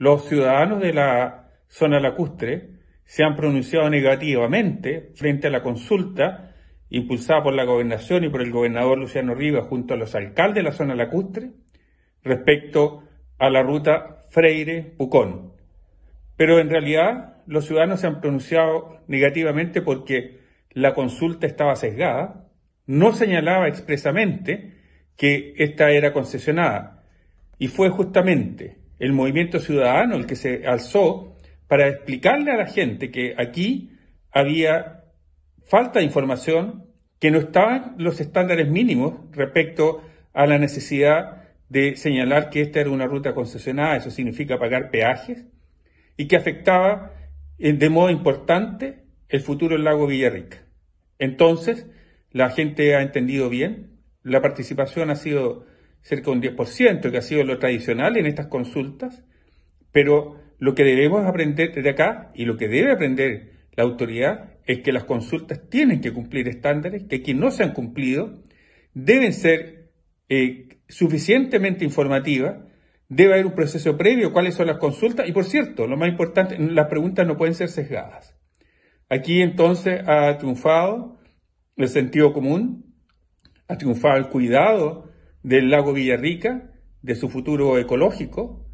Los ciudadanos de la zona lacustre se han pronunciado negativamente frente a la consulta impulsada por la gobernación y por el gobernador Luciano Rivas junto a los alcaldes de la zona lacustre respecto a la ruta Freire-Pucón. Pero en realidad los ciudadanos se han pronunciado negativamente porque la consulta estaba sesgada, no señalaba expresamente que esta era concesionada y fue justamente el movimiento ciudadano el que se alzó para explicarle a la gente que aquí había falta de información, que no estaban los estándares mínimos respecto a la necesidad de señalar que esta era una ruta concesionada, eso significa pagar peajes, y que afectaba eh, de modo importante el futuro del lago Villarrica. Entonces, la gente ha entendido bien, la participación ha sido cerca de un 10%, que ha sido lo tradicional en estas consultas, pero lo que debemos aprender de acá y lo que debe aprender la autoridad es que las consultas tienen que cumplir estándares que aquí no se han cumplido, deben ser eh, suficientemente informativas, debe haber un proceso previo, cuáles son las consultas y por cierto, lo más importante, las preguntas no pueden ser sesgadas. Aquí entonces ha triunfado el sentido común, ha triunfado el cuidado del lago Villarrica, de su futuro ecológico,